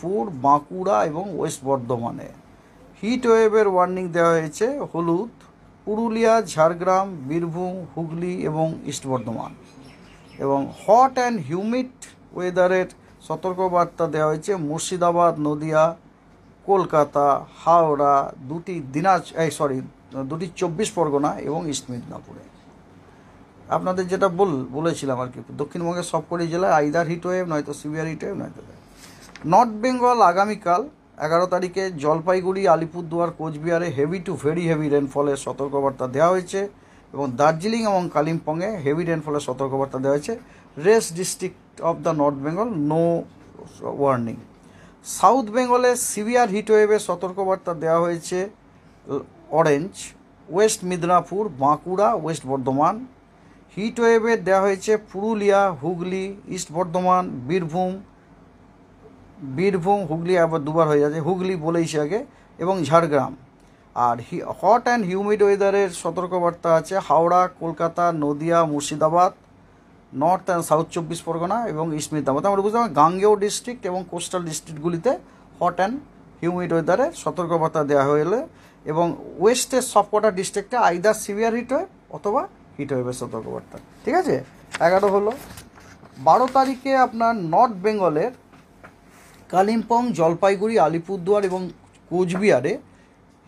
পুর বাঁকুড়া এবং ওয়েস্ট বর্ধমানে হিট ওয়েভের ওয়ার্নিং দেওয়া হয়েছে হলুদ পুরুলিয়া ঝাড়গ্রাম বীরভূম হুগলি এবং ইস্ট বর্ধমান এবং হট অ্যান্ড হিউমিড ওয়েদারের সতর্কবার্তা দেওয়া হয়েছে মুর্শিদাবাদ নদিয়া কলকাতা হাওড়া দুটি দিনাজ এই সরি দুটি চব্বিশ পরগনা এবং ইস্ট মেদিনীপুরে আপনাদের যেটা বল বলেছিলাম আর কি দক্ষিণবঙ্গের সবকটি জেলায় আইদার হিট ওয়েভ নয়তো সিভিয়ার হিট ওয়েভ নয়তো নর্থ বেঙ্গল আগামীকাল এগারো তারিখে জলপাইগুড়ি আলিপুরদুয়ার কোচবিহারে হেভি টু ভেরি হেভি রেনফলের সতর্কবার্তা দেওয়া হয়েছে এবং দার্জিলিং এবং কালিম্পংয়ে হেভি রেনফলের সতর্কবার্তা দেওয়া হয়েছে rest district of the north Bengal no warning south বেঙ্গলে সিভিয়ার হিটওয়েভের সতর্কবার্তা দেওয়া হয়েছে orange west Midnapore Bankura west Bardhaman ওয়েভে দেওয়া হয়েছে পুরুলিয়া হুগলি ইস্ট বর্ধমান বীরভূম বীরভূম হুগলি আবার দুবার হয়ে যাচ্ছে হুগলি বলেইছি আগে এবং ঝাড়গ্রাম আর হট অ্যান্ড হিউমিড ওয়েদারের সতর্কবার্তা আছে Howrah Kolkata Nadia Murshidabad north and south চব্বিশ পরগনা এবং ইস্ট মেদিনীপুর আমরা বুঝলাম গাঙ্গেয় ডিস্ট্রিক্ট এবং কোস্টাল ডিস্ট্রিক্টগুলিতে হট অ্যান্ড হিউমিড ওয়েদারে সতর্কবার্তা দেওয়া হলে এবং ওয়েস্টের সবকটা ডিস্ট্রিক্টে আইদার সিভিয়ার হিট ওয়েভ অথবা হিট ওয়েভের সতর্কবার্তা ঠিক আছে এগারো হলো বারো তারিখে আপনার নর্থ বেঙ্গলের কালিম্পং জলপাইগুড়ি আলিপুরদুয়ার এবং কোচবিহারে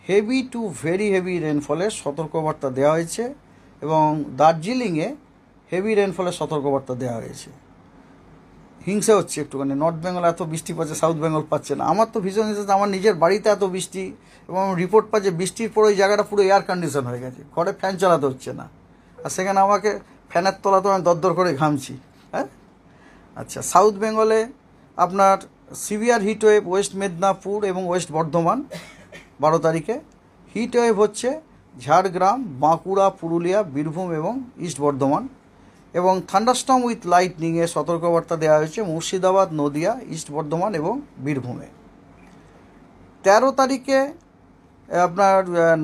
হেভি টু ভেরি হেভি রেনফলের সতর্কবার্তা দেওয়া হয়েছে এবং দার্জিলিংয়ে হেভি রেনফলের সতর্কবার্তা দেওয়া হয়েছে হিংসা হচ্ছে একটুখানি নর্থ বেঙ্গল এত বৃষ্টি পাচ্ছে সাউথ বেঙ্গল পাচ্ছে না আমার তো ভীষণ হিংসা আমার নিজের বাড়িতে এত বৃষ্টি এবং রিপোর্ট পাচ্ছে বৃষ্টির পরে ওই জায়গাটা পুরো এয়ার কন্ডিশন হয়ে গেছে ঘরে ফ্যান চালাতে হচ্ছে না আর সেখানে আমাকে ফ্যানের তলাতে আমি দরদর করে ঘামছি হ্যাঁ আচ্ছা সাউথ বেঙ্গলে আপনার severe heat wave west Medinipur এবং ওয়েস্ট বর্ধমান বারো তারিখে হিট ওয়েভ হচ্ছে ঝাড়গ্রাম বাঁকুড়া পুরুলিয়া বীরভূম এবং ইস্ট বর্ধমান এবং থান্ডারস্টম উইথ লাইটনিংয়ের সতর্কবার্তা দেওয়া হয়েছে মুর্শিদাবাদ নদিয়া ইস্ট বর্ধমান এবং বীরভূমে তেরো তারিখে আপনার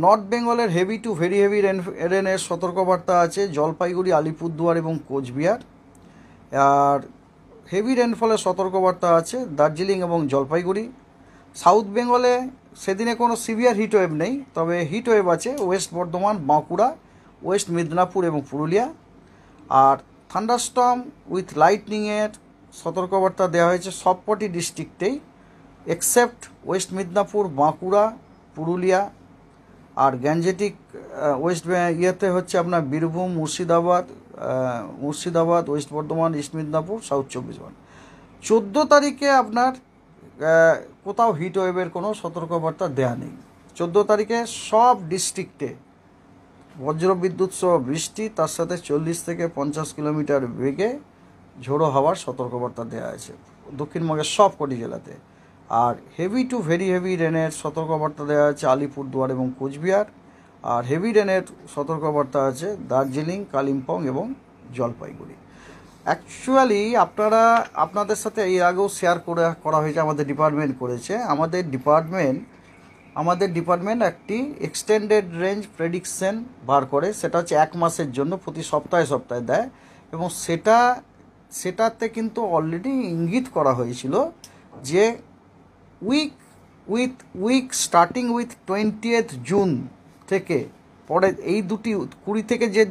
নর্থ বেঙ্গলের heavy to very heavy rain রেনের সতর্কবার্তা আছে জলপাইগুড়ি আলিপুরদুয়ার এবং কোচবিহার আর হেভি রেনফলের সতর্কবার্তা আছে দার্জিলিং এবং জলপাইগুড়ি সাউথ বেঙ্গলে সেদিনে কোনো সিভিয়ার হিটওয়েভ নেই তবে হিটওয়েভ আছে ওয়েস্ট বর্ধমান বাঁকুড়া ওয়েস্ট মিদনাপুর এবং পুরুলিয়া আর থান্ডারস্টম উইথ লাইটনিংয়ের সতর্কবার্তা দেওয়া হয়েছে সবকটি ডিস্ট্রিক্টেই এক্সেপ্ট ওয়েস্ট মিদনাপুর বাঁকুড়া পুরুলিয়া আর গ্যাঞ্জেটিক ওয়েস্ট ইয়েতে হচ্ছে আপনার Birbhum Murshidabad Murshidabad west Bardhaman east Medinipur south চব্বিশ পরগনা চোদ্দো তারিখে আপনার কোথাও হিট ওয়েভের কোনো সতর্কবার্তা দেয়া নেই চোদ্দো তারিখে সব ডিস্ট্রিক্টে বজ্রবিদ্যুৎ সহ বৃষ্টি তার সাথে চল্লিশ থেকে পঞ্চাশ কিলোমিটার বেগে ঝোড়ো হওয়ার সতর্কবার্তা দেওয়া আছে দক্ষিণবঙ্গের সব কটি জেলাতে আর হেভি টু ভেরি হেভি রেনের সতর্কবার্তা দেওয়া আছে আলিপুরদুয়ার এবং কোচবিহার আর হেভি রেনের সতর্কবার্তা আছে দার্জিলিং কালিম্পং এবং জলপাইগুড়ি অ্যাকচুয়ালি আপনারা আপনাদের সাথে এর আগেও শেয়ার করে করা হয়েছে আমাদের ডিপার্টমেন্ট করেছে আমাদের ডিপার্টমেন্ট আমাদের ডিপার্টমেন্ট একটি এক্সটেন্ডেড রেঞ্জ প্রেডিকশন বার করে সেটা হচ্ছে এক মাসের জন্য প্রতি সপ্তাহে সপ্তাহে দেয় এবং সেটা সেটাতে কিন্তু অলরেডি ইঙ্গিত করা হয়েছিল যে week with week starting with twenty June থেকে পরে এই দুটি কুড়ি থেকে যে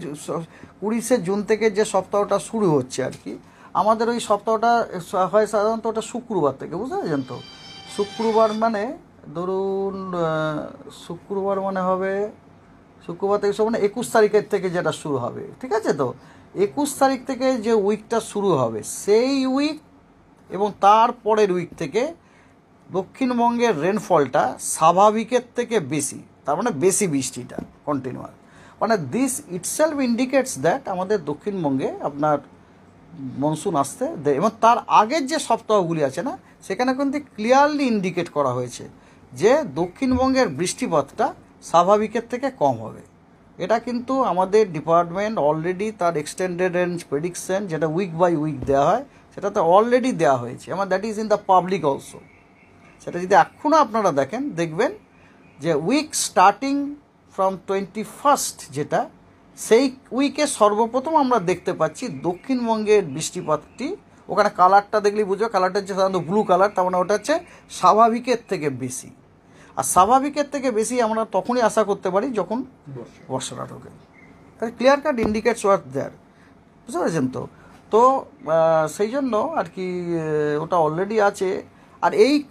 কুড়িশে জুন থেকে যে সপ্তাহটা শুরু হচ্ছে আর কি আমাদের ওই সপ্তাহটা হয় সাধারণত ওটা শুক্রবার থেকে বুঝতে পারছেন তো শুক্রবার মানে ধরুন শুক্রবার মানে হবে শুক্রবার থেকে মানে একুশ তারিখের থেকে যেটা শুরু হবে ঠিক আছে তো একুশ তারিখ থেকে যে উইকটা শুরু হবে সেই উইক এবং তার পরের উইক থেকে দক্ষিণবঙ্গের রেনফলটা স্বাভাবিকের থেকে বেশি তার মানে বেশি বৃষ্টিটা কন্টিনিউয়াস মানে দিস ইটসেলফ ইন্ডিকেটস দ্যাট আমাদের দক্ষিণবঙ্গে আপনার মনসুন আসতে দেয় এবং তার আগের যে সপ্তাহগুলি আছে না সেখানে কিন্তু ক্লিয়ারলি ইন্ডিকেট করা হয়েছে যে দক্ষিণবঙ্গের বৃষ্টিপাতটা স্বাভাবিকের থেকে কম হবে এটা কিন্তু আমাদের ডিপার্টমেন্ট অলরেডি তার এক্সটেন্ডেড রেঞ্জ প্রেডিকশন যেটা উইক বাই উইক দেওয়া হয় সেটাতে অলরেডি দেওয়া হয়েছে আমার that is in the public also সেটা যদি এখনও আপনারা দেখেন দেখবেন যে week starting from twenty first যেটা সেই উইকে সর্বপ্রথম আমরা দেখতে পাচ্ছি দক্ষিণবঙ্গের বৃষ্টিপাতটি ওখানে কালারটা দেখলে বুঝবে কালারটা হচ্ছে সাধারণত ব্লু কালার তার মানে ওটা হচ্ছে স্বাভাবিকের থেকে বেশি আর স্বাভাবিকের থেকে বেশি আমরা তখনই আশা করতে পারি যখন বর্ষাটা ঢোকে তাহলে clear cut indicates were there বুঝতে পেরেছেন তো তো সেই জন্য আর কি ওটা অলরেডি আছে আর এই